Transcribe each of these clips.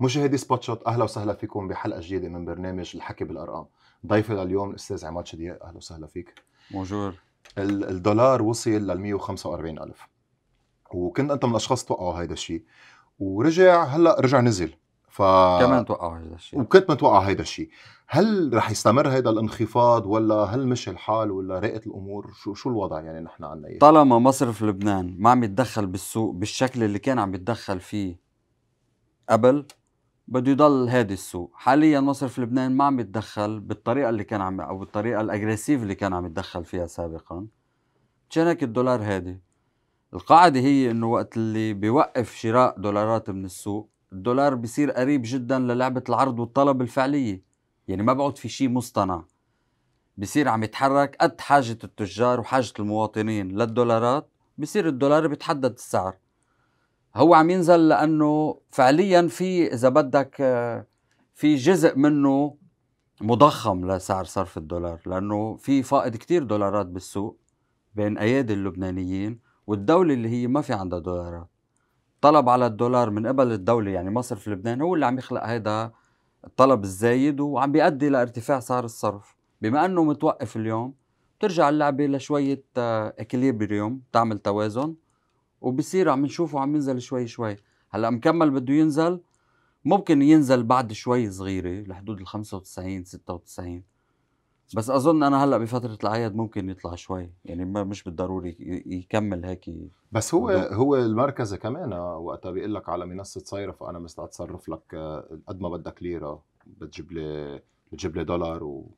مشاهدي سبوت شوت اهلا وسهلا فيكم بحلقه جديده من برنامج الحكي بالارقام ضيفي لليوم الاستاذ عماد شديق اهلا وسهلا فيك بونجور الدولار وصل لل 145 الف وكنت انت من الاشخاص توقعوا هيدا الشيء ورجع هلا رجع نزل ف كمان توقعوا هيدا الشيء وكنت متوقع هيدا الشيء هل رح يستمر هيدا الانخفاض ولا هل مش الحال ولا رأيت الامور شو شو الوضع يعني نحن عنا ايه طالما مصرف لبنان ما عم يتدخل بالسوق بالشكل اللي كان عم يتدخل فيه قبل بده يضل هادي السوق حاليا مصرف لبنان ما عم يتدخل بالطريقه اللي كان عم او بالطريقه الاجريسيف اللي كان عم يتدخل فيها سابقا مشان هيك الدولار هادي القاعده هي انه وقت اللي بيوقف شراء دولارات من السوق الدولار بصير قريب جدا للعبه العرض والطلب الفعليه يعني ما بعود في شيء مصطنع بصير عم يتحرك قد حاجه التجار وحاجه المواطنين للدولارات بصير الدولار بيتحدد السعر هو عم ينزل لانه فعليا في اذا بدك آه، في جزء منه مضخم لسعر صرف الدولار لانه في فائض كتير دولارات بالسوق بين ايادي اللبنانيين والدوله اللي هي ما في عندها دولارات طلب على الدولار من قبل الدوله يعني مصرف لبنان هو اللي عم يخلق هذا الطلب الزايد وعم بيؤدي لارتفاع سعر الصرف بما انه متوقف اليوم بترجع اللعبه لشويه اكليبريوم آه، تعمل توازن وبصير عم نشوفه عم ينزل شوي شوي هلا مكمل بده ينزل ممكن ينزل بعد شوي صغيره لحدود ال 95 96 بس اظن انا هلا بفتره العياد ممكن يطلع شوي يعني ما مش بالضروري يكمل هيك بس هو دو. هو المركز كمان آه، وقتها بيقول لك على منصه صيرف انا مستعد اتصرف لك آه، قد ما بدك ليره بتجيب لي بتجيب لي دولار و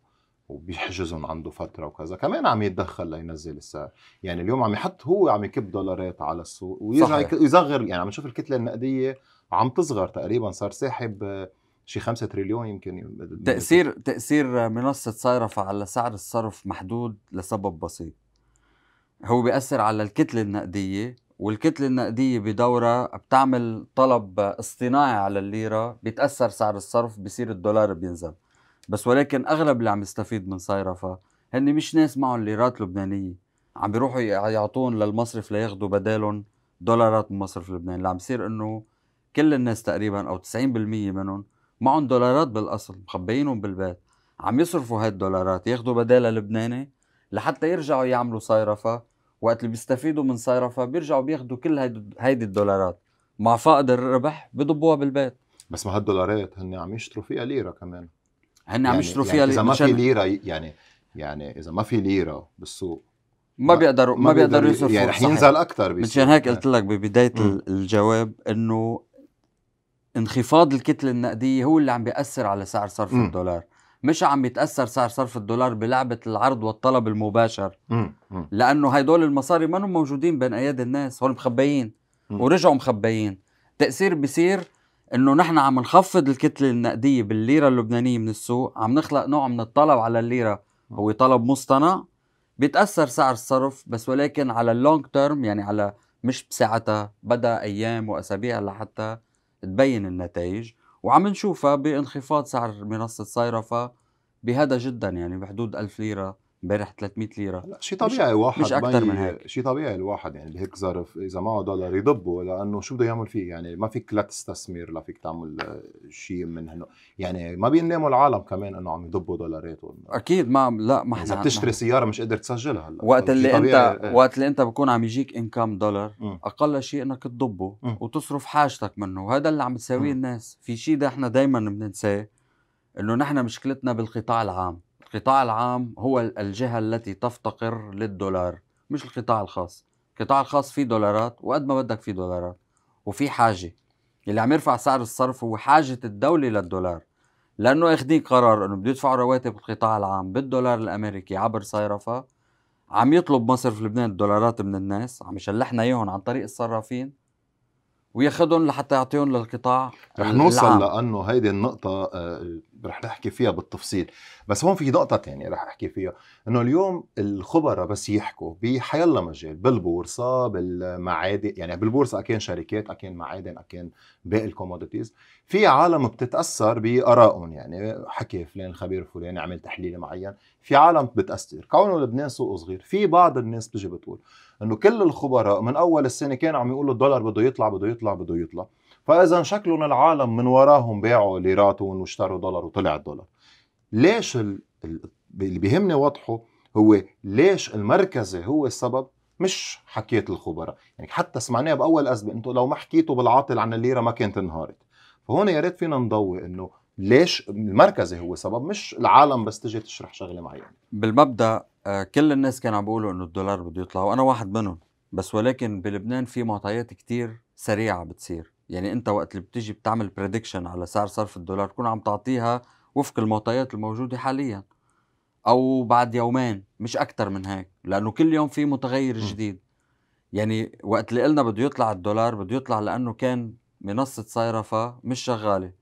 وبيحجزهم عنده فتره وكذا كمان عم يتدخل لينزل السعر يعني اليوم عم يحط هو عم يكب دولارات على السوق ويرجع يصغر يعني عم نشوف الكتله النقديه عم تصغر تقريبا صار ساحب شي 5 تريليون يمكن تاثير تاثير منصه صيرفه على سعر الصرف محدود لسبب بسيط هو بياثر على الكتله النقديه والكتله النقديه بدورها بتعمل طلب اصطناعي على الليره بيتاثر سعر الصرف بصير الدولار بينزل بس ولكن اغلب اللي عم يستفيد من صيرفة هن مش ناس معهم ليرات لبنانيه عم بيروحوا يعطون للمصرف لياخذوا بدالهم دولارات من مصرف لبنان اللي عم بصير انه كل الناس تقريبا او 90% منهم معهم دولارات بالاصل مخبيينهم بالبيت عم يصرفوا هاي الدولارات ياخذوا بدالها لبناني لحتى يرجعوا يعملوا صيرفه وقت اللي بيستفيدوا من صيرفه بيرجعوا بياخذوا كل هيدي الدولارات مع فائض الربح بضبوها بالبيت بس ما هالدولارات هن عم يشتروا فيها ليره كمان هن عم يعني- يشتروا يعني فيها يعني اذا ما في ليره يعني يعني اذا ما في ليره بالسوق ما بيقدروا ما, بيقدروا يصرفوا يعني رح ينزل اكثر مشان هيك قلت آه. لك ببدايه م. الجواب انه انخفاض الكتله النقديه هو اللي عم بياثر على سعر صرف م. الدولار مش عم يتاثر سعر صرف الدولار بلعبه العرض والطلب المباشر م. م. لانه هدول المصاري ما موجودين بين ايادي الناس هول مخبيين ورجعوا مخبيين تاثير بيصير انه نحن عم نخفض الكتله النقديه بالليره اللبنانيه من السوق عم نخلق نوع من الطلب على الليره هو طلب مصطنع بيتاثر سعر الصرف بس ولكن على اللونج تيرم يعني على مش بساعتها بدا ايام واسابيع لحتى تبين النتائج وعم نشوفها بانخفاض سعر منصه صيرفه بهذا جدا يعني بحدود 1000 ليره امبارح 300 ليره لا شيء طبيعي الواحد مش اكثر من هيك شيء طبيعي الواحد يعني بهيك ظرف اذا معه دولار يضبه لانه شو بده يعمل فيه يعني ما فيك لا تستثمر لا فيك تعمل شيء من هنو يعني ما بينلاموا العالم كمان انه عم يضبوا دولارات اكيد ما لا ما اذا بتشتري سياره مش قادر تسجلها هلا وقت اللي انت إيه. وقت اللي انت بكون عم يجيك انكم دولار م. اقل شيء انك تضبه م. وتصرف حاجتك منه وهذا اللي عم تساويه الناس في شيء ده احنا دائما بننساه انه نحن مشكلتنا بالقطاع العام القطاع العام هو الجهة التي تفتقر للدولار مش القطاع الخاص القطاع الخاص فيه دولارات وقد ما بدك فيه دولارات وفي حاجة اللي عم يرفع سعر الصرف هو حاجة الدولة للدولار لأنه أخذين قرار أنه بده يدفعوا رواتب القطاع العام بالدولار الأمريكي عبر صيرفة عم يطلب مصرف لبنان الدولارات من الناس عم يشلحنا إياهم عن طريق الصرافين وياخذهم لحتى يعطيهم للقطاع رح نوصل العام. لانه هيدي النقطة آه، رح نحكي فيها بالتفصيل، بس هون في نقطة ثانية رح احكي فيها، انه اليوم الخبراء بس يحكوا بحيلا مجال بالبورصة بالمعادن يعني بالبورصة اكين شركات اكين معادن اكين باقي الكوموديتيز، في عالم بتتأثر بآرائهم يعني حكي فلان خبير فلان عمل تحليل معين، في عالم بتأثر، كونه لبنان سوق صغير، في بعض الناس بتجي بتقول انه كل الخبراء من اول السنه كانوا عم يقولوا الدولار بده يطلع بده يطلع بده يطلع فاذا شكلهم العالم من وراهم باعوا ليراتهم واشتروا دولار وطلع الدولار ليش اللي بيهمني وضحه هو ليش المركزي هو السبب مش حكيت الخبراء يعني حتى سمعناها باول ازمه انتم لو ما حكيتوا بالعاطل عن الليره ما كانت انهارت فهون يا ريت فينا نضوي انه ليش المركزي هو السبب مش العالم بس تجي تشرح شغله معينه بالمبدا آه، كل الناس كانوا عم بيقولوا انه الدولار بده يطلع وانا واحد منهم بس ولكن بلبنان في معطيات كتير سريعه بتصير يعني انت وقت اللي بتيجي بتعمل بريدكشن على سعر صرف الدولار تكون عم تعطيها وفق المعطيات الموجوده حاليا او بعد يومين مش اكثر من هيك لانه كل يوم في متغير جديد يعني وقت اللي قلنا بده يطلع الدولار بده يطلع لانه كان منصه صيرفه مش شغاله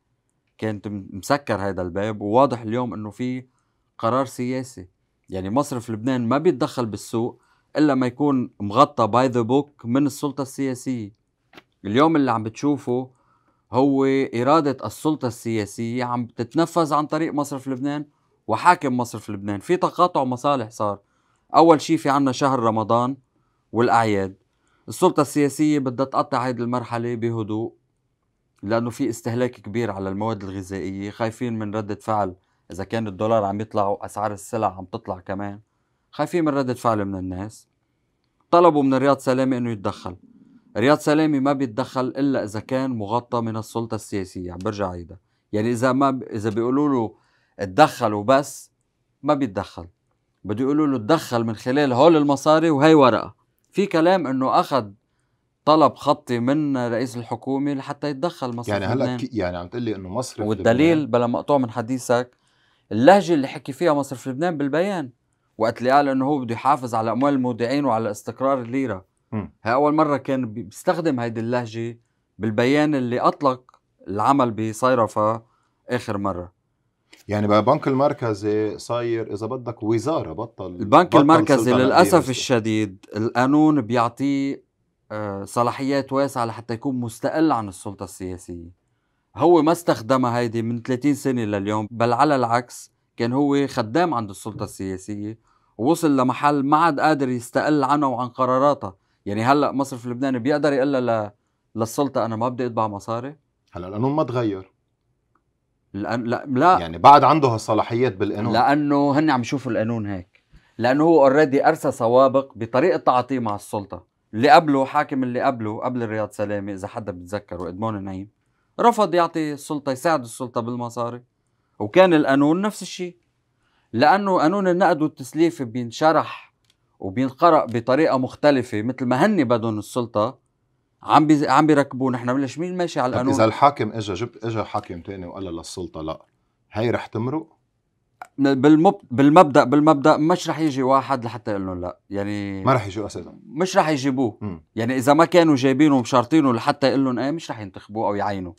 كانت مسكر هذا الباب وواضح اليوم انه في قرار سياسي يعني مصرف لبنان ما بيتدخل بالسوق الا ما يكون مغطى باي ذا بوك من السلطه السياسيه اليوم اللي عم بتشوفه هو اراده السلطه السياسيه عم تتنفذ عن طريق مصرف لبنان وحاكم مصرف لبنان في تقاطع مصالح صار اول شيء في عنا شهر رمضان والاعياد السلطه السياسيه بدها تقطع هذه المرحله بهدوء لانه في استهلاك كبير على المواد الغذائيه خايفين من رده فعل اذا كان الدولار عم يطلع واسعار السلع عم تطلع كمان خايفين من رده فعل من الناس طلبوا من رياض سلامه انه يتدخل رياض سلامه ما بيتدخل الا اذا كان مغطى من السلطه السياسيه عم برجع عيدها يعني اذا ما ب... اذا بيقولوا له اتدخل وبس ما بيتدخل بده يقولوا له تدخل من خلال هول المصاري وهي ورقه في كلام انه اخذ طلب خطي من رئيس الحكومه لحتى يتدخل مصر يعني هلا يعني عم تقول لي انه مصر والدليل بلا مقطوع من حديثك اللهجه اللي حكي فيها مصر في لبنان بالبيان وقت اللي قال انه هو بده يحافظ على اموال المودعين وعلى استقرار الليره هاي هي اول مره كان بيستخدم هيدي اللهجه بالبيان اللي اطلق العمل بصيرفه اخر مره يعني بقى البنك المركزي صاير اذا بدك وزاره بطل البنك بطل المركزي للاسف الشديد القانون بيعطيه آه، صلاحيات واسعة لحتى يكون مستقل عن السلطة السياسية هو ما استخدمها هيدي من 30 سنة لليوم بل على العكس كان هو خدام عند السلطة السياسية ووصل لمحل ما عاد قادر يستقل عنها وعن قراراتها يعني هلا مصرف لبنان بيقدر يقول ل... للسلطة أنا ما بدي أتبع مصاري هلا القانون ما تغير لأن... لا لا يعني بعد عنده هالصلاحيات بالقانون لأنه هن عم يشوفوا القانون هيك لأنه هو اوريدي أرسى سوابق بطريقة تعاطيه مع السلطة اللي قبله حاكم اللي قبله قبل الرياض سلامه اذا حدا بتذكره ادمون نعيم رفض يعطي السلطه يساعد السلطه بالمصاري وكان القانون نفس الشيء لانه قانون النقد والتسليف بينشرح وبينقرأ بطريقه مختلفه مثل ما هن بدهم السلطه عم بي عم بيركبوه نحن ليش مين ماشي على القانون اذا الحاكم اجى جبت اجى حاكم تاني وقال للسلطه لا هي رح تمرق بالمب... بالمبدا بالمبدا مش رح يجي واحد لحتى يقول لهم لا يعني ما رح يجوا اساسا مش رح يجيبوه مم. يعني اذا ما كانوا جايبينه ومشارطينه لحتى يقول لهم ايه مش رح ينتخبوه او يعينوا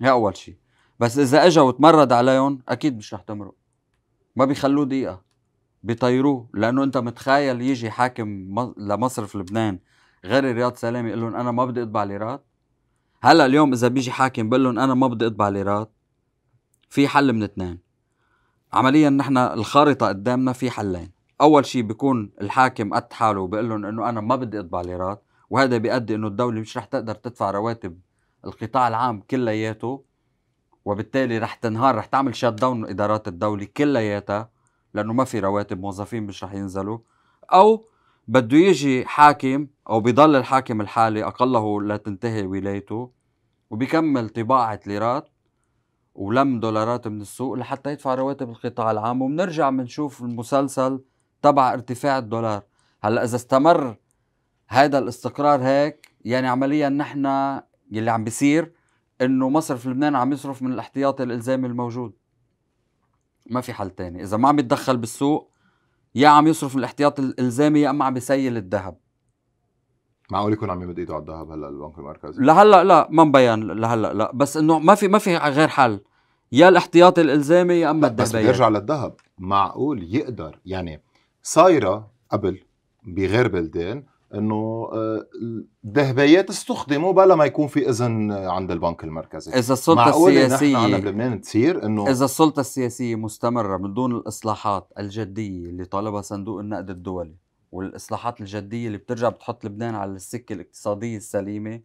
هي اول شيء بس اذا اجا وتمرد عليهم اكيد مش رح تمرق ما بيخلوه دقيقه بيطيروه لانه انت متخيل يجي حاكم لمصرف لبنان غير رياض سلامي يقول لهم انا ما بدي اطبع ليرات هلا اليوم اذا بيجي حاكم بقول لهم انا ما بدي اطبع ليرات في حل من اثنين عمليا نحن الخارطه قدامنا في حلين اول شيء بيكون الحاكم قد حاله وبقول لهم انه انا ما بدي اطبع ليرات وهذا بيؤدي انه الدوله مش رح تقدر تدفع رواتب القطاع العام كلياته وبالتالي رح تنهار رح تعمل شات داون ادارات الدوله كلياتها لانه ما في رواتب موظفين مش رح ينزلوا او بده يجي حاكم او بضل الحاكم الحالي اقله لا تنتهي ولايته وبيكمل طباعه ليرات ولم دولارات من السوق لحتى يدفع رواتب القطاع العام وبنرجع بنشوف المسلسل تبع ارتفاع الدولار هلا اذا استمر هذا الاستقرار هيك يعني عمليا نحن اللي عم بيصير انه مصرف لبنان عم يصرف من الاحتياطي الالزامي الموجود ما في حل تاني اذا ما عم يتدخل بالسوق يا عم يصرف من الاحتياطي الالزامي يا اما عم بيسيل الذهب معقول يكون عم يمد ايده على الذهب هلا البنك المركزي لهلا لا ما مبين لهلا لا بس انه ما في ما في غير حل يا الاحتياطي الالزامي يا اما الذهب بس بيرجع للذهب معقول يقدر يعني صايره قبل بغير بلدان انه آه، الذهبيات استخدموا بلا ما يكون في اذن عند البنك المركزي اذا السلطه السياسيه نحن بلبنان تصير انه اذا السلطه السياسيه مستمره من دون الاصلاحات الجديه اللي طالبها صندوق النقد الدولي والاصلاحات الجديه اللي بترجع بتحط لبنان على السكه الاقتصاديه السليمه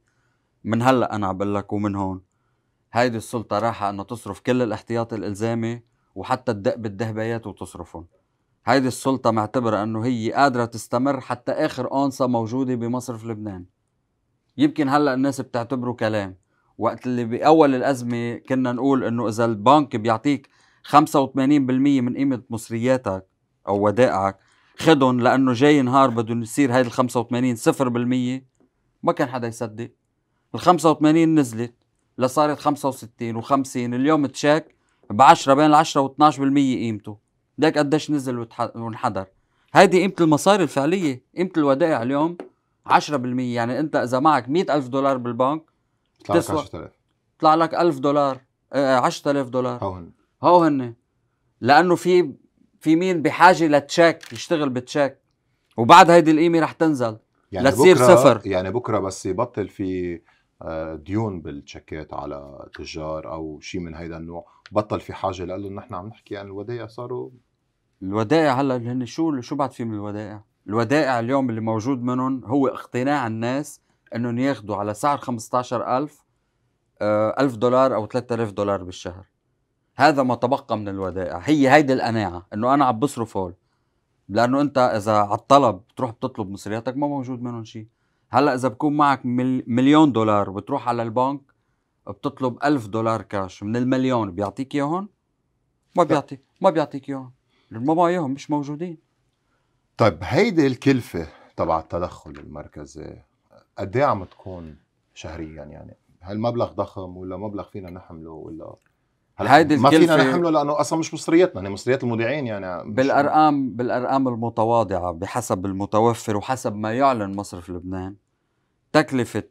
من هلا انا عم بقول لك ومن هون هيدي السلطه راحه انه تصرف كل الاحتياط الالزامي وحتى تدق بالدهبيات وتصرفهم هيدي السلطه معتبره انه هي قادره تستمر حتى اخر اونصه موجوده بمصرف لبنان يمكن هلا الناس بتعتبره كلام وقت اللي باول الازمه كنا نقول انه اذا البنك بيعطيك 85% من قيمه مصرياتك او ودائعك خدهم لانه جاي نهار بدهم يصير هيدي ال 85 0% ما كان حدا يصدق ال 85 نزلت لصارت 65 و50 اليوم تشيك ب 10 بين ال 10 و12% قيمته ليك قديش نزل وانحدر هيدي قيمة المصاري الفعلية قيمة الودائع اليوم 10% يعني انت اذا معك 100000 دولار بالبنك طلع لك 10000 طلع لك 1000 دولار 10000 آه، دولار هون هن هو هن لانه في في مين بحاجه لتشيك يشتغل بتشيك وبعد هيدي القيمه رح تنزل يعني لتصير بكرة صفر يعني بكره بس يبطل في آه، ديون بالتشيكات على تجار او شيء من هيدا النوع بطل في حاجه لانه نحن عم نحكي عن الودائع صاروا الودائع هلا هن شو شو بعد في من الودائع الودائع اليوم اللي موجود منهم هو اقتناع الناس انهم ياخذوا على سعر 15000 1000 آه، دولار او 3000 دولار بالشهر هذا ما تبقى من الودائع هي هيدي القناعه انه انا عم بصرف هول لانه انت اذا على الطلب بتروح بتطلب مصرياتك ما موجود منهم شيء هلا اذا بكون معك مليون دولار وبتروح على البنك بتطلب ألف دولار كاش من المليون بيعطيك اياهم ما بيعطي ما بيعطيك اياهم ما معهم مش موجودين طيب هيدي الكلفه تبع التدخل المركزي قد إيه عم تكون شهريا يعني هل مبلغ ضخم ولا مبلغ فينا نحمله ولا هيدي ما فينا نحمله لانه اصلا مش مصرياتنا يعني مصريات المذيعين يعني بالارقام بالارقام المتواضعه بحسب المتوفر وحسب ما يعلن مصرف لبنان تكلفه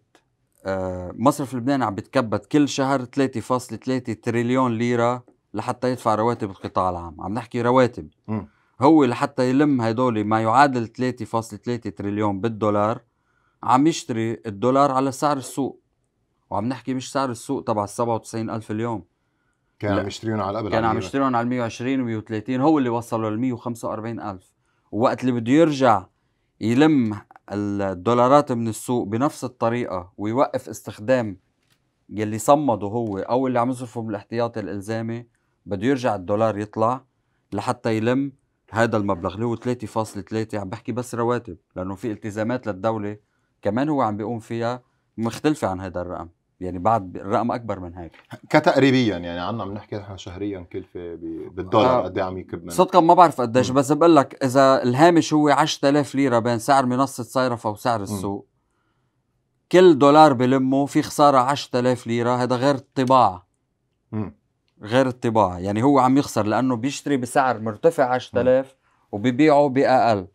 آه، مصرف لبنان عم بتكبد كل شهر 3.3 تريليون ليره لحتى يدفع رواتب القطاع العام عم نحكي رواتب م. هو لحتى يلم هدول ما يعادل 3.3 تريليون بالدولار عم يشتري الدولار على سعر السوق وعم نحكي مش سعر السوق تبع ال 97 ألف اليوم كان عم يشتريهم على قبل كان عم يشتريهم على 120 و130 هو اللي وصلوا ل 145000 ووقت اللي بده يرجع يلم الدولارات من السوق بنفس الطريقه ويوقف استخدام يلي صمده هو او اللي عم يصرفه بالاحتياط الالزامي بده يرجع الدولار يطلع لحتى يلم هذا المبلغ اللي هو 3.3 عم بحكي بس رواتب لانه في التزامات للدوله كمان هو عم بيقوم فيها مختلفه عن هذا الرقم يعني بعد الرقم اكبر من هيك كتقريبيا يعني عنا نحكي نحن شهريا كلفه بالدولار آه. قد إيه عم يكب منها صدقا ما بعرف قديش بس بقول لك اذا الهامش هو 10000 ليره بين سعر منصه صيرفه وسعر السوق م. كل دولار بلمه في خساره 10000 ليره هذا غير الطباعه غير الطباعه يعني هو عم يخسر لانه بيشتري بسعر مرتفع 10000 وبيبيعه باقل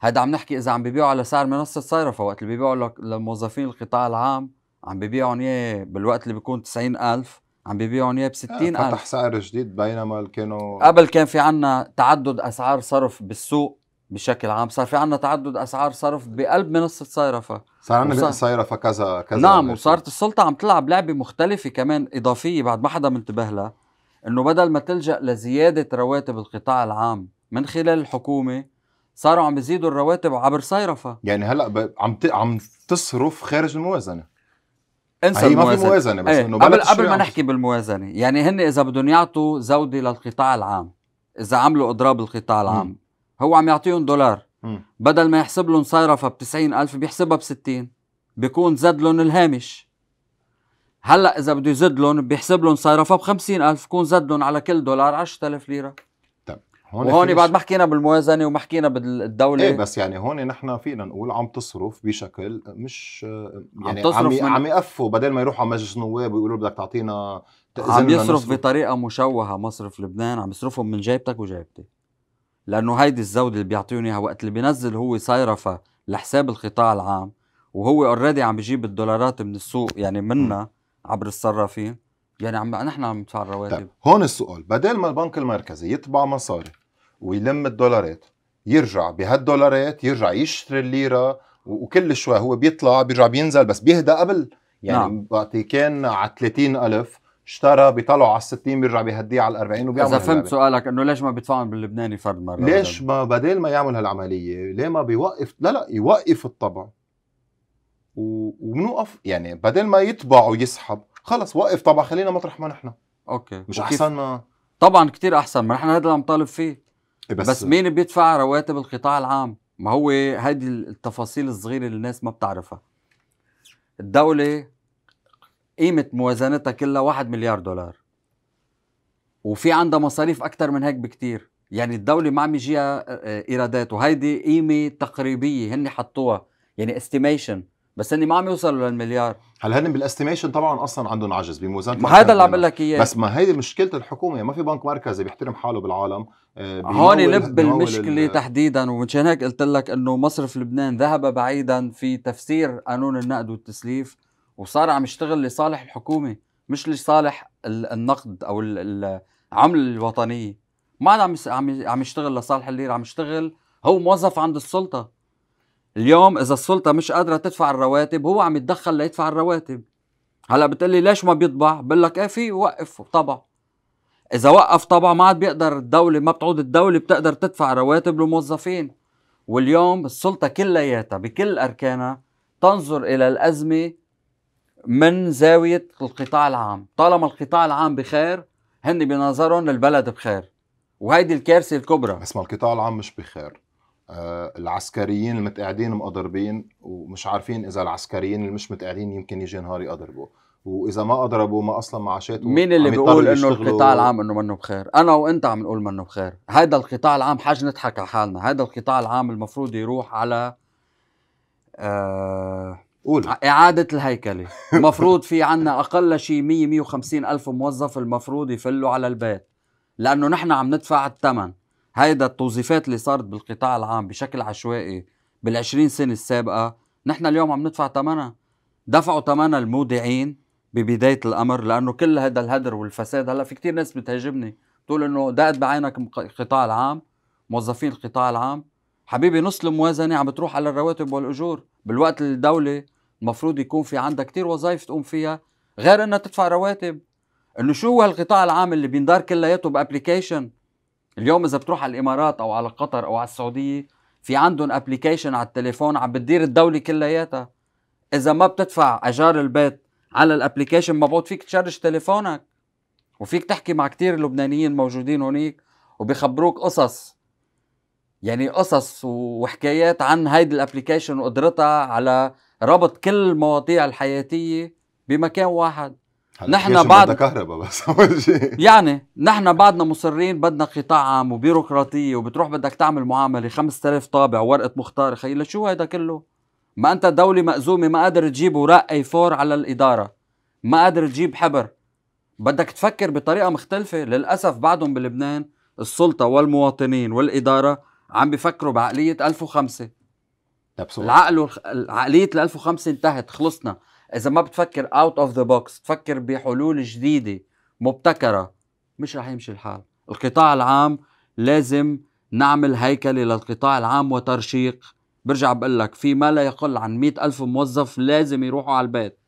هذا عم نحكي اذا عم بيبيعه على سعر منصه صيرفه وقت اللي بيبيعه للموظفين القطاع العام عم ببيعهم اياه بالوقت اللي بيكون 90000 عم ببيعهم اياه ب 60000 فتح سعر جديد بينما كانوا قبل كان في عنا تعدد اسعار صرف بالسوق بشكل عام صار في عنا تعدد اسعار صرف بقلب منصه صيرفه صار عندنا وصار... صيرفه كذا كذا نعم وصارت السلطه عم تلعب لعبه مختلفه كمان اضافيه بعد ما حدا منتبه لها انه بدل ما تلجا لزياده رواتب القطاع العام من خلال الحكومه صاروا عم بيزيدوا الرواتب عبر صيرفه يعني هلا ب... عم ت... عم تصرف خارج الموازنه انسى هي ما في موازنه بس ايه. انه قبل قبل ما نحكي بالموازنه يعني هن اذا بدهم يعطوا زوده للقطاع العام اذا عملوا اضراب القطاع العام م. هو عم يعطيهم دولار م. بدل ما يحسب لهم صيرفة ب 90000 بيحسبها ب 60 بيكون زاد لهم الهامش هلا اذا بده يزد لهم بيحسب لهم صيرفة ب 50000 بكون زاد لهم على كل دولار 10000 ليره هون وهون بعد ما حكينا بالموازنه وما حكينا بالدوله ايه بس يعني هون نحن فينا نقول عم تصرف بشكل مش آه، يعني عم تصرف عم, عم يقفوا بدل ما يروحوا على مجلس النواب ويقولوا بدك تعطينا عم يصرف نصرف. بطريقه مشوهه مصرف لبنان عم يصرفهم من جيبتك وجيبتي لانه هيدي الزود اللي بيعطيهم اياها وقت اللي بينزل هو صيرفه لحساب القطاع العام وهو اوريدي عم بيجيب الدولارات من السوق يعني منا عبر الصرافين يعني عم نحن عم ندفع الرواتب طيب. هون السؤال بدل ما البنك المركزي يطبع مصاري ويلم الدولارات يرجع بهالدولارات يرجع يشتري الليره وكل شوي هو بيطلع بيرجع بينزل بس بيهدى قبل يعني نعم. وقت كان على 30000 اشترى بيطلعوا على 60 بيرجع بيهديه على 40 وبيعمل اذا فهمت سؤالك انه ليش ما بيدفعهم باللبناني فرد مره ليش ما بدل ما يعمل هالعمليه ليه ما بيوقف لا لا يوقف الطبع وبنوقف يعني بدل ما يطبع ويسحب خلص وقف طبعا خلينا مطرح ما نحن اوكي مش احسن ما طبعا كثير احسن ما نحن هذا اللي عم طالب فيه إيه بس, بس مين بيدفع رواتب القطاع العام ما هو هذه التفاصيل الصغيره اللي الناس ما بتعرفها الدوله قيمه موازنتها كلها 1 مليار دولار وفي عندها مصاريف اكثر من هيك بكثير يعني الدوله ما عم يجيها آه، ايرادات وهيدي قيمه تقريبيه هن حطوها يعني استيميشن بس اني ما عم يوصلوا للمليار هل هن بالاستيميشن طبعا اصلا عندهم عجز بموازنه ما هذا اللي عم بقول لك اياه بس ما هيدي مشكله الحكومه يعني ما في بنك مركزي بيحترم حاله بالعالم آه، هون لب المشكله تحديدا ومشان هيك قلت لك انه مصرف لبنان ذهب بعيدا في تفسير قانون النقد والتسليف وصار عم يشتغل لصالح الحكومه مش لصالح النقد او العمله الوطنيه ما عم عم يشتغل لصالح الليره عم يشتغل هو موظف عند السلطه اليوم اذا السلطه مش قادره تدفع الرواتب هو عم يتدخل ليدفع الرواتب هلا بتقلي ليش ما بيطبع بقول لك ايه في وقف طبع اذا وقف طبع ما عاد بيقدر الدوله ما بتعود الدوله بتقدر تدفع رواتب للموظفين واليوم السلطه كلياتها بكل اركانها تنظر الى الازمه من زاويه القطاع العام طالما القطاع العام بخير هن بنظرهم البلد بخير وهيدي الكارثه الكبرى بس ما القطاع العام مش بخير آه، العسكريين المتقاعدين مقضربين ومش عارفين اذا العسكريين اللي مش متقاعدين يمكن يجي نهار يقضربوا واذا ما اضربوا ما اصلا معاشاتهم مين اللي بيقول انه القطاع العام انه منه بخير انا وانت عم نقول منه بخير هذا القطاع العام حاج نضحك على حالنا هذا القطاع العام المفروض يروح على آه قول إعادة الهيكلة المفروض في عنا أقل شيء 100 150 ألف موظف المفروض يفلوا على البيت لأنه نحن عم ندفع الثمن هيدا التوظيفات اللي صارت بالقطاع العام بشكل عشوائي بال بال20 سنة السابقة نحن اليوم عم ندفع ثمنها دفعوا ثمنها المودعين ببداية الأمر لأنه كل هذا الهدر والفساد هلا في كتير ناس بتهاجمني بتقول إنه دقت بعينك القطاع العام موظفين القطاع العام حبيبي نص الموازنة عم بتروح على الرواتب والأجور بالوقت الدولة المفروض يكون في عندها كتير وظائف تقوم فيها غير انها تدفع رواتب انه شو هالقطاع العام اللي بيندار كلياته بابلكيشن اليوم اذا بتروح على الامارات او على قطر او على السعوديه في عندهم ابلكيشن على التليفون عم بتدير الدوله كلياتها اذا ما بتدفع اجار البيت على الابلكيشن مبعوث فيك تشرج تليفونك وفيك تحكي مع كتير لبنانيين موجودين هونيك وبيخبروك قصص يعني قصص وحكايات عن هيدي الابلكيشن وقدرتها على ربط كل المواضيع الحياتيه بمكان واحد نحن بعد كهرباء بس اول شيء يعني نحن بعدنا مصرين بدنا قطاع عام وبيروقراطيه وبتروح بدك تعمل معامله 5000 طابع ورقه مختار خي لشو هيدا كله؟ ما انت دوله مأزومه ما قادر تجيب ورق اي فور على الاداره ما قادر تجيب حبر بدك تفكر بطريقه مختلفه للاسف بعدهم بلبنان السلطه والمواطنين والاداره عم بفكروا بعقليه 1005 طيب، العقل عقليه ال 1005 انتهت خلصنا اذا ما بتفكر اوت اوف ذا بوكس تفكر بحلول جديده مبتكره مش رح يمشي الحال القطاع العام لازم نعمل هيكله للقطاع العام وترشيق برجع بقول لك في ما لا يقل عن مئة ألف موظف لازم يروحوا على البيت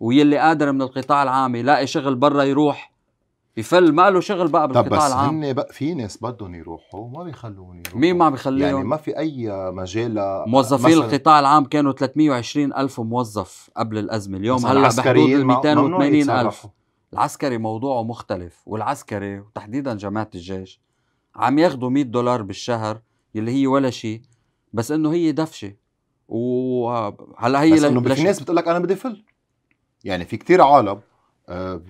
ويلي قادر من القطاع العام يلاقي شغل برا يروح بفل ما له شغل بقى بالقطاع العام طب بس هن بقى في ناس بدهم يروحوا ما بيخلوني يروحوا مين ما بيخليهم يعني ما في اي مجال موظفي القطاع العام كانوا 320 الف موظف قبل الازمه اليوم هلا بحدود ال 280 الف العسكري موضوعه مختلف والعسكري وتحديدا جماعه الجيش عم ياخذوا 100 دولار بالشهر اللي هي ولا شيء بس انه هي دفشه وهلا هي بس انه في ناس بتقول لك انا بدي فل يعني في كتير عالم آه،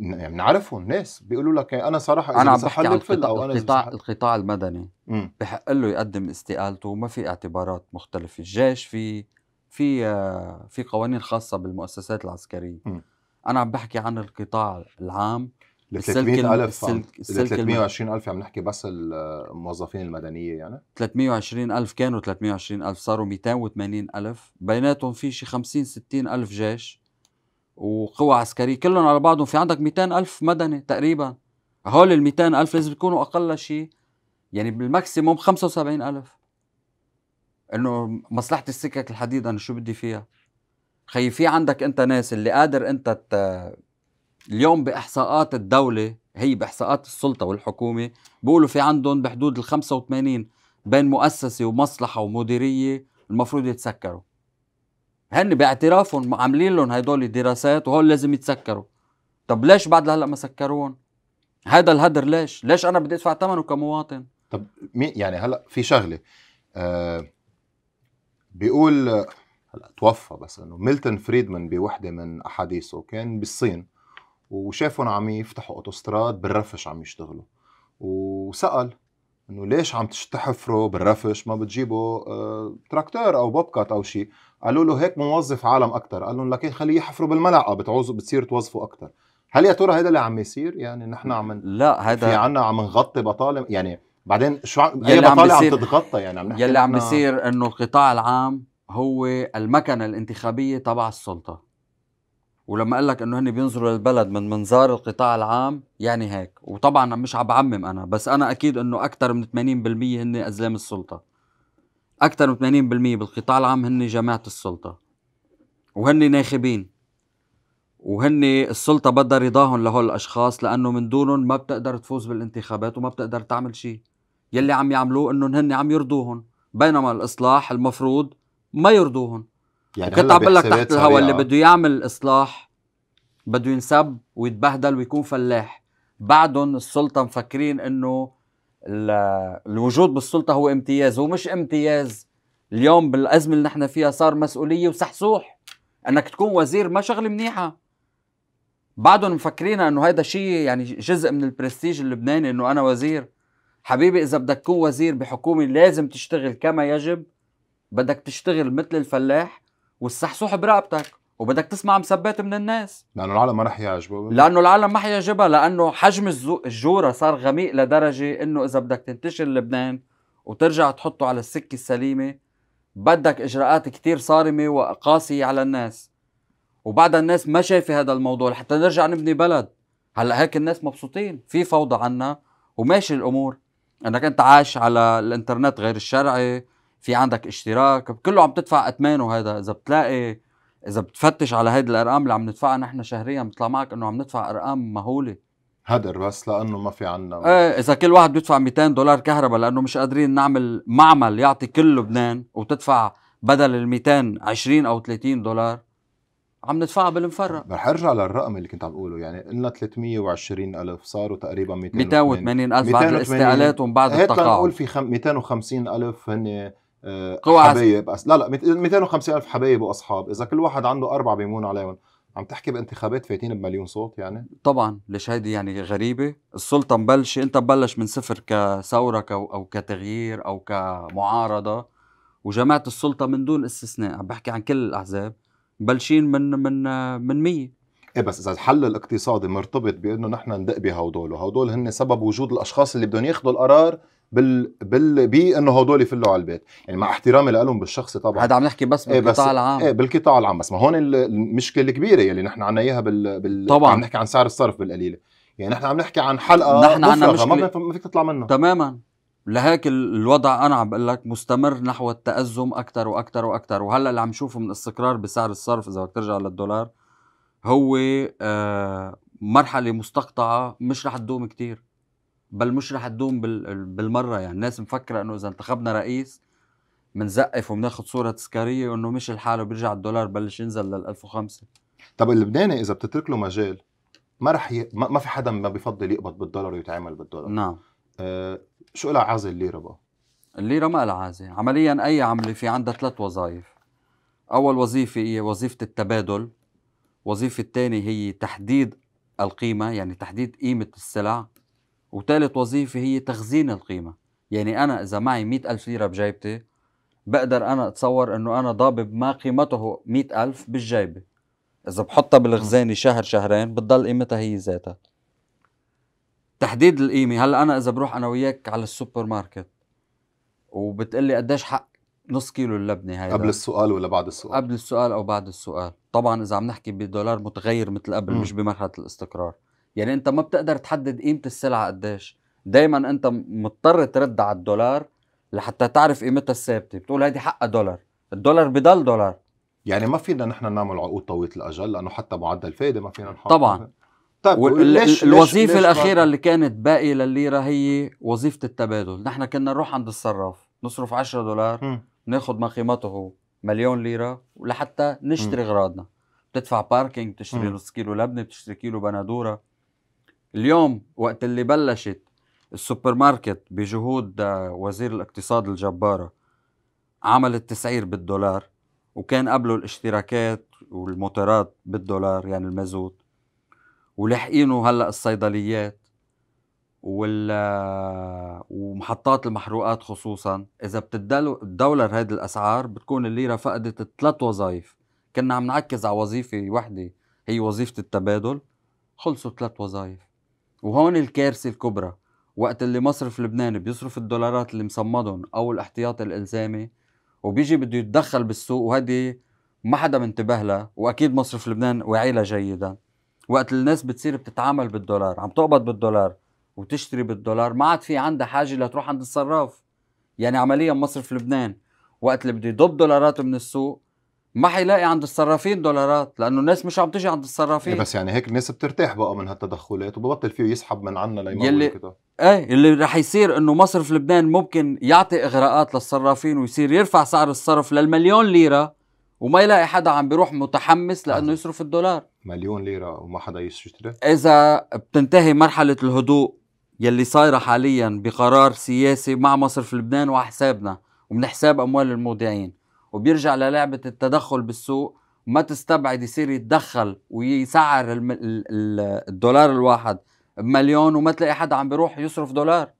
يعني بنعرفهم ناس بيقولوا لك يعني انا صراحه انا عم بحكي عن أو أنا القطاع القطاع المدني بحق له يقدم استقالته وما في اعتبارات مختلفه الجيش في في آه، في قوانين خاصه بالمؤسسات العسكريه م. انا عم بحكي عن القطاع العام ال 300000 ال 320000 عم نحكي بس الموظفين المدنيه يعني 320000 كانوا 320000 صاروا 280000 بيناتهم في شي 50 60000 جيش وقوى عسكريه كلهم على بعضهم في عندك 200 الف مدني تقريبا هول ال 200 الف لازم يكونوا اقل شيء يعني بالماكسيموم 75 الف انه مصلحه السكك الحديد انا شو بدي فيها خي في عندك انت ناس اللي قادر انت ت... اليوم باحصاءات الدوله هي باحصاءات السلطه والحكومه بيقولوا في عندهم بحدود ال 85 بين مؤسسه ومصلحه ومديريه المفروض يتسكروا هن باعترافهم عاملين لهم هدول الدراسات وهول لازم يتسكروا طب ليش بعد لهلا ما سكروهم هذا الهدر ليش ليش انا بدي ادفع ثمنه كمواطن طب مين يعني هلا في شغله آه بيقول هلا توفى بس انه ميلتون فريدمان بوحده من احاديثه كان بالصين وشافهم عم يفتحوا اوتوستراد بالرفش عم يشتغلوا وسال انه ليش عم تحفره بالرفش ما بتجيبوا آه، تراكتور او بوبكات او شيء قالوا له هيك بنوظف عالم اكثر قال لهم لك إيه، خليه يحفروا بالملعقه بتعوزوا بتصير توظفوا اكثر هل يا ترى هذا اللي عم يصير يعني نحن عم لا هذا في عنا عم نغطي بطاله يعني بعدين شو عم اي بطاله عم, عم تتغطى يعني عم يلي عم بيصير انه القطاع العام هو المكنه الانتخابيه تبع السلطه ولما قال لك انه هن بينظروا للبلد من منظار القطاع العام يعني هيك وطبعا مش عم بعمم انا بس انا اكيد انه اكثر من 80% هن ازلام السلطه اكثر من 80% بالقطاع العام هن جماعه السلطه وهن ناخبين وهن السلطة بدها رضاهم لهول الأشخاص لأنه من دونهم ما بتقدر تفوز بالانتخابات وما بتقدر تعمل شيء يلي عم يعملوه أنهم هن عم يرضوهم بينما الإصلاح المفروض ما يرضوهم يعني كنت عم بقول لك تحت الهواء اللي بده يعمل اصلاح بده ينسب ويتبهدل ويكون فلاح بعدهم السلطه مفكرين انه الوجود بالسلطه هو امتياز هو مش امتياز اليوم بالازمه اللي نحن فيها صار مسؤوليه وسحسوح انك تكون وزير ما شغله منيحه بعدهم مفكرين انه هيدا شيء يعني جزء من البرستيج اللبناني انه انا وزير حبيبي اذا بدك تكون وزير بحكومه لازم تشتغل كما يجب بدك تشتغل مثل الفلاح والصحصوح برقبتك وبدك تسمع مثبات من الناس لانه العالم ما رح يعجبه لانه العالم ما حيعجبها لانه حجم الجوره صار غميق لدرجه انه اذا بدك تنتشر لبنان وترجع تحطه على السكه السليمه بدك اجراءات كتير صارمه وقاسيه على الناس وبعدها الناس ما شايفه هذا الموضوع لحتى نرجع نبني بلد هلا هيك الناس مبسوطين في فوضى عنا وماشي الامور انك انت عايش على الانترنت غير الشرعي في عندك اشتراك كله عم تدفع اثمانه هذا اذا بتلاقي اذا بتفتش على هيدي الارقام اللي عم ندفعها نحن شهريا بيطلع معك انه عم ندفع ارقام مهوله هدر بس لانه ما في عنا ايه اذا كل واحد بيدفع 200 دولار كهرباء لانه مش قادرين نعمل معمل يعطي كل لبنان وتدفع بدل ال 200 20 او 30 دولار عم ندفعها بالمفرق رح ارجع للرقم اللي كنت عم بقوله يعني قلنا 320 الف صاروا تقريبا 280 الف بعد الاستقالات ومن بعد التقاعد هيك نقول في خم... 250 الف هن آه، حبايب لا لا 250 الف حبايب واصحاب اذا كل واحد عنده اربعه بيمون عليهم عم تحكي بانتخابات فايتين بمليون صوت يعني طبعا ليش هيدي يعني غريبه السلطه مبلشه انت مبلش من صفر كثوره او كتغيير او كمعارضه وجماعه السلطه من دون استثناء عم بحكي عن كل الاحزاب مبلشين من من من 100 ايه بس اذا الحل الاقتصادي مرتبط بانه نحن ندق بهدول وهدول هن سبب وجود الاشخاص اللي بدهم ياخذوا القرار بال بال بانه هدول يفلوا على البيت، يعني مع احترامي لهم بالشخصي طبعا هذا عم نحكي بس إيه، بالقطاع ايه العام ايه بالقطاع العام بس ما هون المشكله الكبيره يلي نحن عنا اياها بال, بال... طبعا عم نحكي عن سعر الصرف بالقليله، يعني نحن عم نحكي عن حلقه نحن عنا مشكلة ما فيك تطلع منها تماما لهيك الوضع انا عم بقول لك مستمر نحو التازم اكثر واكثر واكثر وهلا اللي عم نشوفه من استقرار بسعر الصرف اذا بدك ترجع للدولار هو آه مرحله مستقطعه مش رح تدوم كثير بل مش رح تدوم بالمره يعني الناس مفكره انه اذا انتخبنا رئيس بنزقف وبناخذ صوره تذكاريه وانه مش الحال وبيرجع الدولار بلش ينزل لل 1005 طب اللبناني اذا بتترك له مجال ما رح ي... ما في حدا ما بفضل يقبض بالدولار ويتعامل بالدولار نعم آه شو لها عازه الليره بقى؟ الليره ما لها عازه، عمليا اي عمله في عندها ثلاث وظائف. اول وظيفه هي وظيفه التبادل، وظيفه الثانيه هي تحديد القيمه يعني تحديد قيمه السلع، وثالث وظيفة هي تخزين القيمة يعني أنا إذا معي مئة ألف ليرة بجيبتي بقدر أنا أتصور أنه أنا ضابب ما قيمته مئة ألف بالجيبة إذا بحطها بالخزانة شهر شهرين بتضل قيمتها هي ذاتها تحديد القيمة هلا أنا إذا بروح أنا وياك على السوبر ماركت وبتقلي قديش حق نص كيلو اللبنة هيدا قبل السؤال ولا بعد السؤال؟ قبل السؤال أو بعد السؤال طبعا إذا عم نحكي بدولار متغير مثل قبل م. مش بمرحلة الاستقرار يعني انت ما بتقدر تحدد قيمه السلعه قديش دايما انت مضطر ترد على الدولار لحتى تعرف قيمتها الثابته بتقول هيدي حقها دولار الدولار بضل دولار يعني ما فينا نحن نعمل عقود طويله الاجل لانه حتى معدل فائده ما فينا نحط طبعا طيب ليش الوظيفه ليش الاخيره اللي كانت باقيه للليره هي وظيفه التبادل نحن كنا نروح عند الصراف نصرف 10 دولار ناخذ ما قيمته مليون ليره لحتى نشتري اغراضنا بتدفع باركينج بتشتري نص كيلو لبنه بتشتري كيلو بندوره اليوم وقت اللي بلشت السوبر ماركت بجهود آه، وزير الاقتصاد الجبارة عمل التسعير بالدولار وكان قبله الاشتراكات والموتورات بالدولار يعني المازوت ولحقينه هلا الصيدليات وال آه، ومحطات المحروقات خصوصا اذا الدولار هذه الاسعار بتكون الليره فقدت ثلاث وظائف كنا عم نعكز على وظيفه وحده هي وظيفه التبادل خلصوا ثلاث وظائف وهون الكارثة الكبرى وقت اللي مصرف لبنان بيصرف الدولارات اللي مصمدهم أو الاحتياطي الإلزامي وبيجي بده يتدخل بالسوق وهذه ما حدا منتبه لها وأكيد مصرف لبنان وعيلة جيدا وقت الناس بتصير بتتعامل بالدولار عم تقبض بالدولار وتشتري بالدولار ما عاد في عندها حاجة لتروح عند الصراف يعني عمليا مصرف لبنان وقت اللي بده يضب دولارات من السوق ما حيلاقي عند الصرافين دولارات لانه الناس مش عم تجي عند إيه، الصرافين بس يعني هيك الناس بترتاح بقى من هالتدخلات وببطل فيه يسحب من عنا ليمول يلي... كده ايه اللي رح يصير انه مصرف لبنان ممكن يعطي اغراءات للصرافين ويصير يرفع سعر الصرف للمليون ليره وما يلاقي حدا عم بيروح متحمس لانه يصرف الدولار مليون ليره وما حدا يشتري اذا بتنتهي مرحله الهدوء يلي صايره حاليا بقرار سياسي مع مصرف لبنان وحسابنا ومن حساب اموال المودعين وبيرجع للعبة التدخل بالسوق ما تستبعد يصير يتدخل ويسعر الدولار الواحد بمليون وما تلاقي حدا عم بيروح يصرف دولار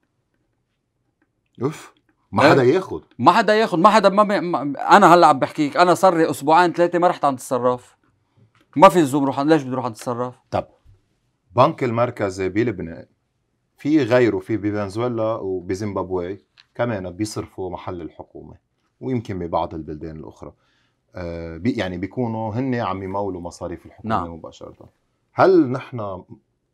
اوف ما حدا إيه؟ ياخد ما حدا ياخد ما حدا ما, ما انا هلا عم بحكيك انا صار لي اسبوعين ثلاثه ما رحت عند تصرف ما في لزوم روح ليش بدي اروح عند تصرف طب بنك المركزي بلبنان في غيره في بفنزويلا وبزيمبابوي كمان بيصرفوا محل الحكومه ويمكن ببعض البلدان الاخرى آه، يعني بيكونوا هن عم يمولوا مصاريف الحكومه نعم. مباشره هل نحن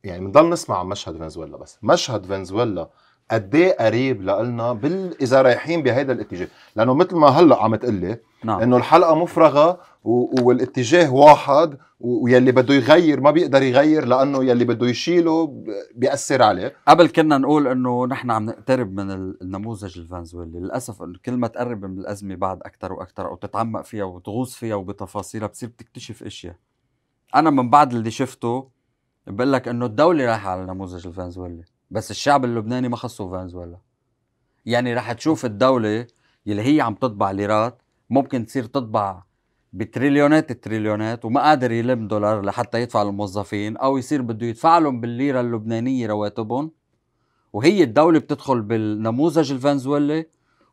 يعني بنضل نسمع عن مشهد فنزويلا بس مشهد فنزويلا قد ايه قريب لنا بال اذا رايحين بهذا الاتجاه لانه مثل ما هلا عم تقلي نعم. انه الحلقه مفرغه و... والاتجاه واحد ويلي بده يغير ما بيقدر يغير لانه يلي بده يشيله بياثر عليه قبل كنا نقول انه نحن عم نقترب من النموذج الفنزويلي للاسف انه كل ما تقرب من الازمه بعد اكثر واكثر او تتعمق فيها وتغوص فيها وبتفاصيلها بتصير بتكتشف اشياء انا من بعد اللي شفته بقول لك انه الدوله رايحه على النموذج الفنزويلي بس الشعب اللبناني ما خصه فنزويلا يعني رح تشوف الدولة اللي هي عم تطبع ليرات ممكن تصير تطبع بتريليونات التريليونات وما قادر يلم دولار لحتى يدفع للموظفين او يصير بده يدفع لهم بالليره اللبنانيه رواتبهم وهي الدوله بتدخل بالنموذج الفنزويلي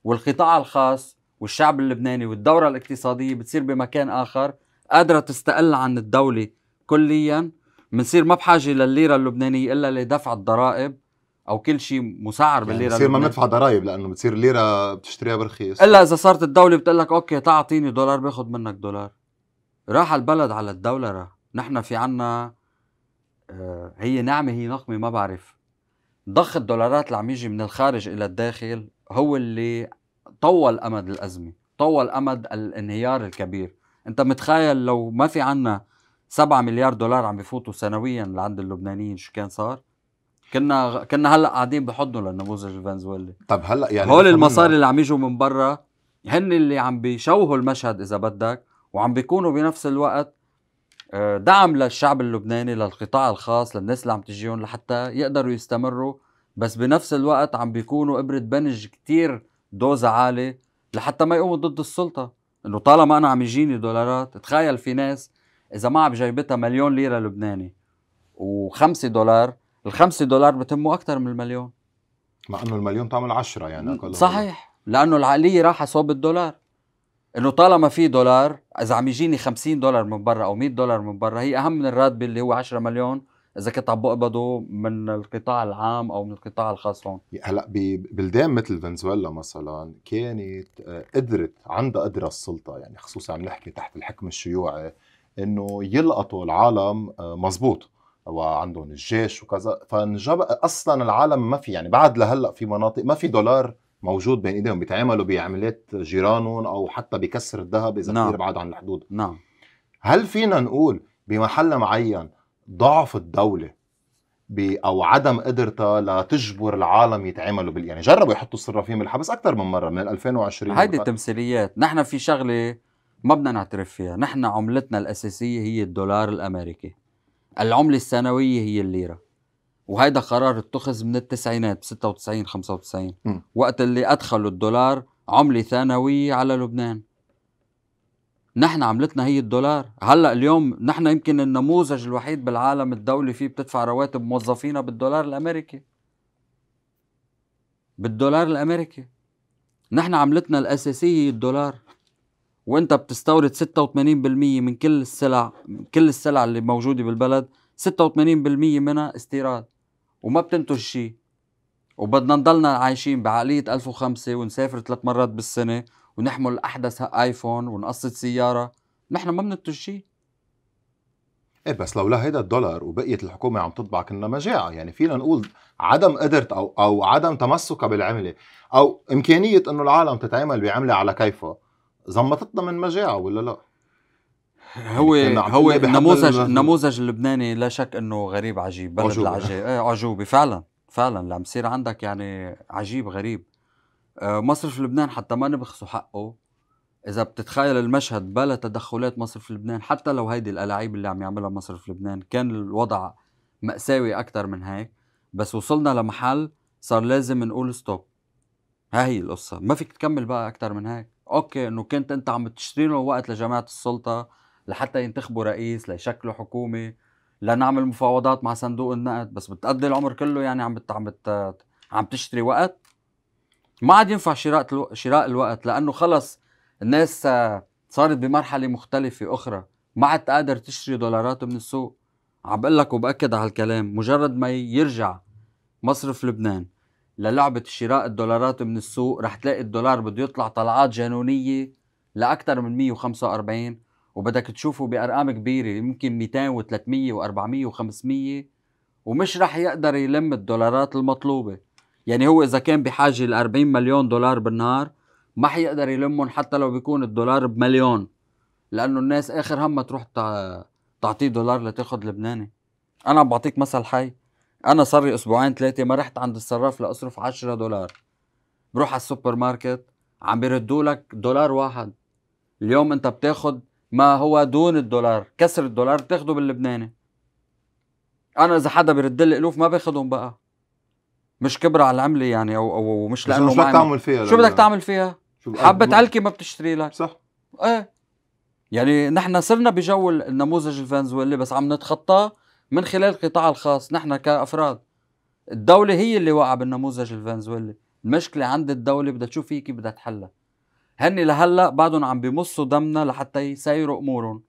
والقطاع الخاص والشعب اللبناني والدوره الاقتصاديه بتصير بمكان اخر قادره تستقل عن الدوله كليا بنصير ما بحاجه للليره اللبنانيه الا لدفع الضرائب او كل شيء مسعر يعني بالليره يعني بتصير ما ندفع ضرائب لانه بتصير الليره بتشتريها برخيص الا اذا صارت الدوله بتقول لك اوكي تعطيني دولار باخذ منك دولار راح البلد على الدوله راح نحن في عنا آه، هي نعمه هي نقمه ما بعرف ضخ الدولارات اللي عم يجي من الخارج الى الداخل هو اللي طول امد الازمه طول امد الانهيار الكبير انت متخيل لو ما في عنا 7 مليار دولار عم بفوتوا سنويا لعند اللبنانيين شو كان صار كنا كنا هلا قاعدين بحضنه للنموذج الفنزويلي طب هلا يعني هول المصاري اللي عم يجوا من برا هن اللي عم بيشوهوا المشهد اذا بدك وعم بيكونوا بنفس الوقت آه، دعم للشعب اللبناني للقطاع الخاص للناس اللي عم تجيهم لحتى يقدروا يستمروا بس بنفس الوقت عم بيكونوا ابره بنج كتير دوزة عالي لحتى ما يقوموا ضد السلطه انه طالما انا عم يجيني دولارات تخيل في ناس اذا ما عم جايبتها مليون ليره لبناني وخمسة دولار الخمسة دولار بتموا أكثر من المليون مع انه المليون تعمل عشرة يعني اقل صحيح لانه العقليه راح صوب الدولار انه طالما في دولار اذا عم يجيني 50 دولار من برا او 100 دولار من برا هي اهم من الراتب اللي هو 10 مليون اذا كنت عم بقبضه من القطاع العام او من القطاع الخاص هون هلا ببلدان مثل فنزويلا مثلا كانت آه، قدرت عندها قدره السلطه يعني خصوصا عم نحكي تحت الحكم الشيوعي انه يلقطوا العالم آه، مزبوط وعندهم الجيش وكذا فنجاب اصلا العالم ما في يعني بعد لهلا في مناطق ما في دولار موجود بين ايديهم بيتعاملوا بعملات جيرانهم او حتى بكسر الذهب اذا نعم. كثير بعاد عن الحدود نعم هل فينا نقول بمحل معين ضعف الدوله او عدم قدرتها لتجبر العالم يتعاملوا بال يعني جربوا يحطوا الصرافين بالحبس اكثر من مره من 2020 هيدي التمثيليات نحن في شغله ما بدنا نعترف فيها نحن عملتنا الاساسيه هي الدولار الامريكي العملة الثانوية هي الليرة وهيدا قرار اتخذ من التسعينات ب 96 95 م. وقت اللي ادخلوا الدولار عملة ثانوية على لبنان نحن عملتنا هي الدولار هلا اليوم نحن يمكن النموذج الوحيد بالعالم الدولي فيه بتدفع رواتب موظفينا بالدولار الامريكي بالدولار الامريكي نحن عملتنا الاساسيه هي الدولار وانت بتستورد 86% من كل السلع كل السلع اللي موجوده بالبلد 86% منها استيراد وما بتنتج شيء وبدنا نضلنا عايشين بعقلية 1005 ونسافر ثلاث مرات بالسنة ونحمل أحدث آيفون ونقصد سيارة نحن ما بننتج شيء ايه بس لولا هيدا الدولار وبقيت الحكومه عم تطبع كنا مجاعه يعني فينا نقول عدم قدرت او او عدم تمسكها بالعمله او امكانيه انه العالم تتعامل بعمله على كيفها زمطتنا من مجاعه ولا لا؟ هو يعني هو النموذج النموذج اللبناني لا شك انه غريب عجيب بلد عجوبة. العجيب ايه عجوبه فعلا فعلا اللي عم بصير عندك يعني عجيب غريب آه، مصرف لبنان حتى ما نبخسوا حقه اذا بتتخيل المشهد بلا تدخلات مصرف لبنان حتى لو هيدي الالعاب اللي عم يعملها مصرف لبنان كان الوضع مأساوي اكثر من هيك بس وصلنا لمحل صار لازم نقول ستوب ها هي القصه ما فيك تكمل بقى اكثر من هيك اوكي انه كنت انت عم تشتري لهم وقت لجماعه السلطه لحتى ينتخبوا رئيس ليشكلوا حكومه لنعمل مفاوضات مع صندوق النقد بس بتقضي العمر كله يعني عم بت... عم بت... عم تشتري وقت ما عاد ينفع شراء الو... شراء الوقت لانه خلص الناس آه، صارت بمرحله مختلفه اخرى ما عاد قادر تشتري دولارات من السوق عم بقول لك وباكد على هالكلام مجرد ما يرجع مصرف لبنان للعبة شراء الدولارات من السوق رح تلاقي الدولار بده يطلع طلعات جنونية لأكثر من 145 وبدك تشوفه بأرقام كبيرة يمكن 200 و300 و400 و500 ومش رح يقدر يلم الدولارات المطلوبة يعني هو إذا كان بحاجة ل 40 مليون دولار بالنهار ما حيقدر يلمهم حتى لو بيكون الدولار بمليون لأنه الناس آخر هم تروح تعطيه دولار لتاخد لبناني أنا بعطيك مثل حي انا صار لي اسبوعين ثلاثه ما رحت عند الصراف لاصرف 10 دولار بروح على السوبر ماركت عم بيردوا لك دولار واحد اليوم انت بتاخد ما هو دون الدولار كسر الدولار بتاخده باللبناني انا اذا حدا بيرد لي الوف ما باخدهم بقى مش كبرة على العمله يعني او او مش لانه شو بدك تعمل فيها شو بدك تعمل فيها حبه علكه ما بتشتري لك صح ايه يعني نحن صرنا بجو النموذج الفنزويلي بس عم نتخطاه من خلال القطاع الخاص نحن كافراد الدولة هي اللي وقع بالنموذج الفنزويلي المشكلة عند الدولة بدها تشوف هي كيف بدها تحلها هني لهلا بعدهم عم بمصوا دمنا لحتى يسيروا امورهم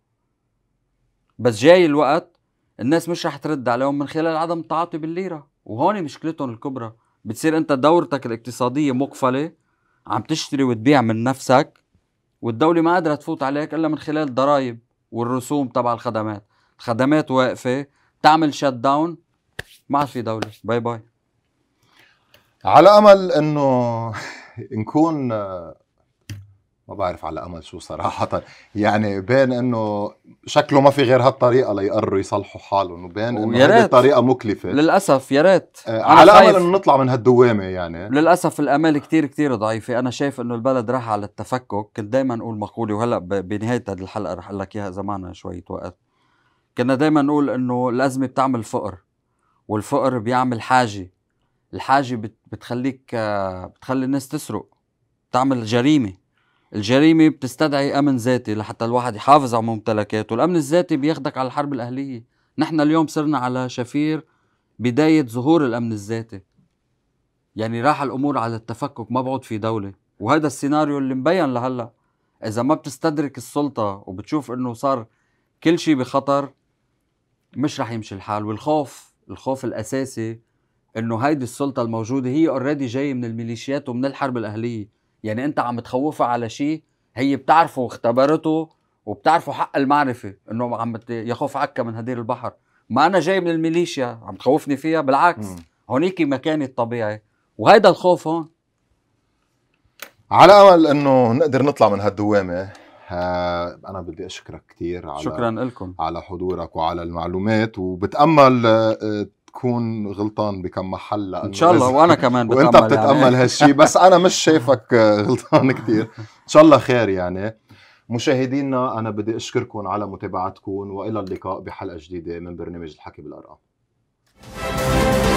بس جاي الوقت الناس مش رح ترد عليهم من خلال عدم التعاطي بالليرة وهون مشكلتهم الكبرى بتصير انت دورتك الاقتصادية مقفلة عم تشتري وتبيع من نفسك والدولة ما قادرة تفوت عليك إلا من خلال الضرائب والرسوم تبع الخدمات الخدمات واقفة تعمل شت داون ما عاد في دوله باي باي على امل انه نكون ما بعرف على امل شو صراحه يعني بين انه شكله ما في غير هالطريقه ليقرروا يصلحوا حالهم وبين انه هذه الطريقه مكلفه للاسف يا ريت آه، على امل انه نطلع من هالدوامه يعني للاسف الامال كتير كتير ضعيفه انا شايف انه البلد راح على التفكك كنت دائما اقول مقولة وهلا بنهايه هذه الحلقه رح اقول لك اياها اذا معنا شويه وقت كنا دايما نقول انه الازمه بتعمل فقر والفقر بيعمل حاجه الحاجه بتخليك آه، بتخلي الناس تسرق بتعمل جريمه الجريمه بتستدعي امن ذاتي لحتى الواحد يحافظ على ممتلكاته الامن الذاتي بياخدك على الحرب الاهليه نحن اليوم صرنا على شفير بدايه ظهور الامن الذاتي يعني راح الامور على التفكك ما بعود في دوله وهذا السيناريو اللي مبين لهلا اذا ما بتستدرك السلطه وبتشوف انه صار كل شيء بخطر مش رح يمشي الحال والخوف الخوف الاساسي انه هيدي السلطه الموجوده هي اوريدي جايه من الميليشيات ومن الحرب الاهليه يعني انت عم تخوفها على شيء هي بتعرفه واختبرته وبتعرفه حق المعرفه انه عم يخوف عكا من هدير البحر ما انا جاي من الميليشيا عم تخوفني فيها بالعكس هونيك مكاني الطبيعي وهيدا الخوف هون على امل انه نقدر نطلع من هالدوامه انا بدي اشكرك كثير على شكرا لكم على حضورك وعلى المعلومات وبتامل آه، تكون غلطان بكم محل ان شاء الله وانا كمان بتامل وانت يعني. بتتامل يعني. هالشيء بس انا مش شايفك آه، غلطان كثير ان شاء الله خير يعني مشاهدينا انا بدي اشكركم على متابعتكم والى اللقاء بحلقه جديده من برنامج الحكي بالارقام